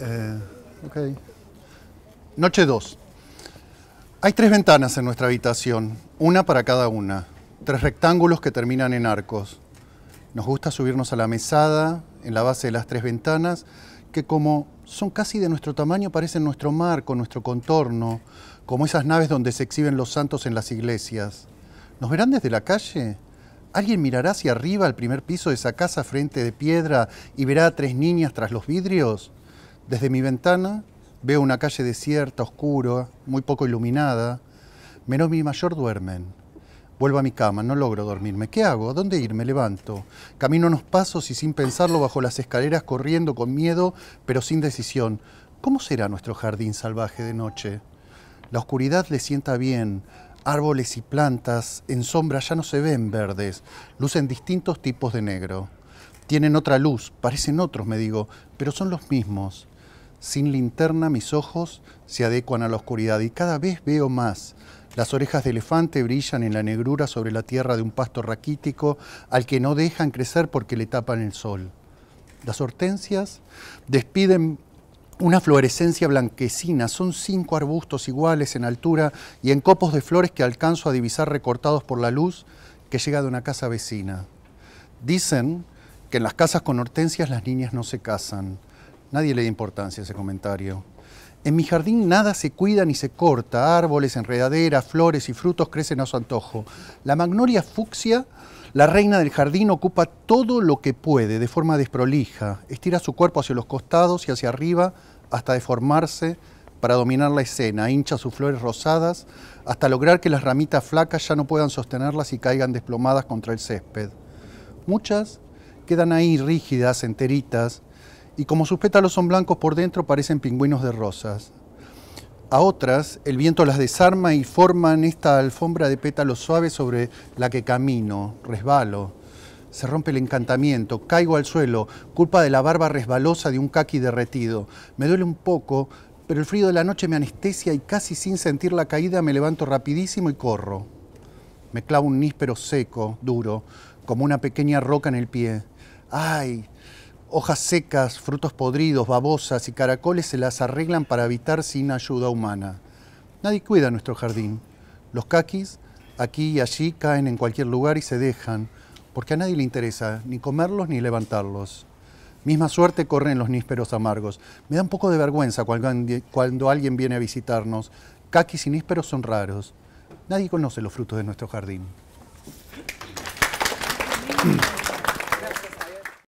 Eh, Noche 2. Hay tres ventanas en nuestra habitación, una para cada una, tres rectángulos que terminan en arcos. Nos gusta subirnos a la mesada, en la base de las tres ventanas, que como son casi de nuestro tamaño, parecen nuestro marco, nuestro contorno, como esas naves donde se exhiben los santos en las iglesias. ¿Nos verán desde la calle? ¿Alguien mirará hacia arriba al primer piso de esa casa frente de piedra y verá a tres niñas tras los vidrios? Desde mi ventana veo una calle desierta, oscura, muy poco iluminada. Menos mi mayor duermen. Vuelvo a mi cama, no logro dormirme. ¿Qué hago? dónde ir? Me levanto. Camino unos pasos y sin pensarlo bajo las escaleras, corriendo con miedo, pero sin decisión. ¿Cómo será nuestro jardín salvaje de noche? La oscuridad le sienta bien. Árboles y plantas en sombra ya no se ven verdes, lucen distintos tipos de negro. Tienen otra luz, parecen otros, me digo, pero son los mismos. Sin linterna mis ojos se adecuan a la oscuridad y cada vez veo más. Las orejas de elefante brillan en la negrura sobre la tierra de un pasto raquítico al que no dejan crecer porque le tapan el sol. Las hortensias despiden una fluorescencia blanquecina, son cinco arbustos iguales en altura y en copos de flores que alcanzo a divisar recortados por la luz que llega de una casa vecina. Dicen que en las casas con hortensias las niñas no se casan. Nadie le da importancia a ese comentario. En mi jardín nada se cuida ni se corta, árboles, enredaderas, flores y frutos crecen a su antojo. La magnolia fucsia, la reina del jardín, ocupa todo lo que puede de forma desprolija, estira su cuerpo hacia los costados y hacia arriba hasta deformarse para dominar la escena, hincha sus flores rosadas hasta lograr que las ramitas flacas ya no puedan sostenerlas y caigan desplomadas contra el césped. Muchas quedan ahí rígidas, enteritas, y como sus pétalos son blancos por dentro parecen pingüinos de rosas. A otras, el viento las desarma y forman esta alfombra de pétalos suaves sobre la que camino, resbalo. Se rompe el encantamiento, caigo al suelo, culpa de la barba resbalosa de un caqui derretido. Me duele un poco, pero el frío de la noche me anestesia y casi sin sentir la caída me levanto rapidísimo y corro. Me clavo un níspero seco, duro, como una pequeña roca en el pie. ¡Ay! hojas secas, frutos podridos, babosas y caracoles se las arreglan para habitar sin ayuda humana. Nadie cuida nuestro jardín. Los caquis aquí y allí caen en cualquier lugar y se dejan, porque a nadie le interesa ni comerlos ni levantarlos. Misma suerte corren los nísperos amargos. Me da un poco de vergüenza cuando alguien viene a visitarnos. Caquis y nísperos son raros. Nadie conoce los frutos de nuestro jardín.